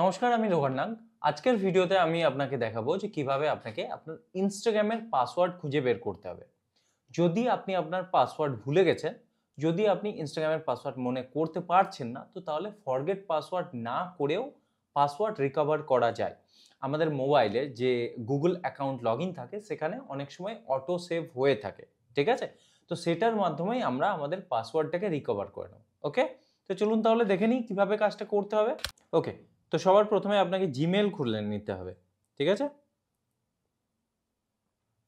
নমস্কার আমি লোহারনাগ আজকের ভিডিওতে আমি আপনাকে দেখাবো যে কিভাবে আপনাকে আপনার ইনস্টাগ্রামের পাসওয়ার্ড খুঁজে বের করতে হবে যদি আপনি আপনার পাসওয়ার্ড ভুলে গেছেন যদি আপনি ইনস্টাগ্রামের পাসওয়ার্ড মনে করতে পারছেন না তো তাহলে ফরগেট পাসওয়ার্ড না করেও পাসওয়ার্ড রিকভার করা যায় আমাদের মোবাইলে যে গুগল অ্যাকাউন্ট লগ থাকে সেখানে অনেক সময় অটো সেভ হয়ে থাকে ঠিক আছে তো সেটার মাধ্যমেই আমরা আমাদের পাসওয়ার্ডটাকে রিকভার করে নেব ওকে তো চলুন তাহলে দেখে নিই কীভাবে কাজটা করতে হবে ওকে তো সবার প্রথমে আপনাকে জিমেল খুলে নিতে হবে ঠিক আছে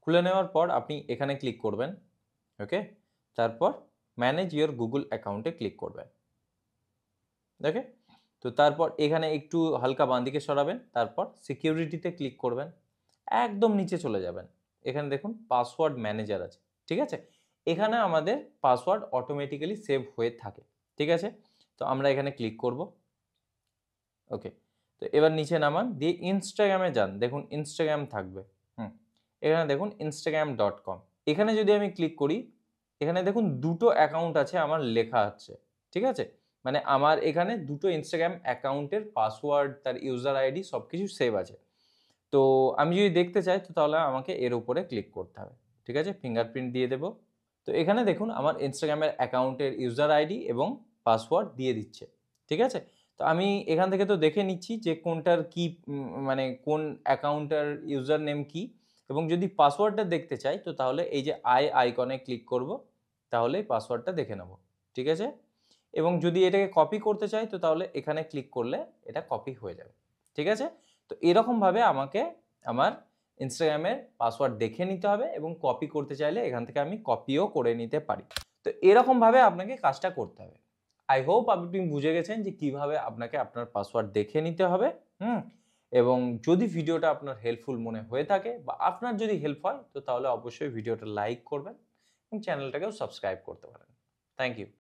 খুলে নেওয়ার পর আপনি এখানে ক্লিক করবেন ওকে তারপর ম্যানেজ ইয়োর গুগল অ্যাকাউন্টে ক্লিক করবেন ওকে তো তারপর এখানে একটু হালকা বাঁদিকে সরাবেন তারপর সিকিউরিটিতে ক্লিক করবেন একদম নিচে চলে যাবেন এখানে দেখুন পাসওয়ার্ড ম্যানেজার আছে ঠিক আছে এখানে আমাদের পাসওয়ার্ড অটোমেটিক্যালি সেভ হয়ে থাকে ঠিক আছে তো আমরা এখানে ক্লিক করবো ওকে তো এবার নিচে নামান দিয়ে ইনস্টাগ্রামে যান দেখুন ইনস্টাগ্রাম থাকবে হুম এখানে দেখুন ইনস্টাগ্রাম ডট কম এখানে যদি আমি ক্লিক করি এখানে দেখুন দুটো অ্যাকাউন্ট আছে আমার লেখা আছে ঠিক আছে মানে আমার এখানে দুটো ইনস্টাগ্রাম অ্যাকাউন্টের পাসওয়ার্ড তার ইউজার আইডি সব কিছু সেভ আছে তো আমি যদি দেখতে চাই তো তাহলে আমাকে এর উপরে ক্লিক করতে হবে ঠিক আছে ফিঙ্গারপ্রিন্ট দিয়ে দেব তো এখানে দেখুন আমার ইনস্টাগ্রামের অ্যাকাউন্টের ইউজার আইডি এবং পাসওয়ার্ড দিয়ে দিচ্ছে ঠিক আছে তো আমি এখান থেকে তো দেখে নিচ্ছি যে কোনটার কি মানে কোন অ্যাকাউন্টার ইউজার নেম কি এবং যদি পাসওয়ার্ডটা দেখতে চাই তো তাহলে এই যে আই আইকনে ক্লিক করব তাহলে পাসওয়ার্ডটা দেখে নেব ঠিক আছে এবং যদি এটাকে কপি করতে চাই তো তাহলে এখানে ক্লিক করলে এটা কপি হয়ে যাবে ঠিক আছে তো এরকমভাবে আমাকে আমার ইনস্টাগ্রামের পাসওয়ার্ড দেখে নিতে হবে এবং কপি করতে চাইলে এখান থেকে আমি কপিও করে নিতে পারি তো এরকমভাবে আপনাকে কাজটা করতে হবে আই হোপ আপনি বুঝে গেছেন যে কিভাবে আপনাকে আপনার পাসওয়ার্ড দেখে নিতে হবে হুম এবং যদি ভিডিওটা আপনার হেল্পফুল মনে হয়ে থাকে বা আপনার যদি হেল্প হয় তো তাহলে অবশ্যই ভিডিওটা লাইক করবেন এবং চ্যানেলটাকেও সাবস্ক্রাইব করতে পারেন থ্যাংক ইউ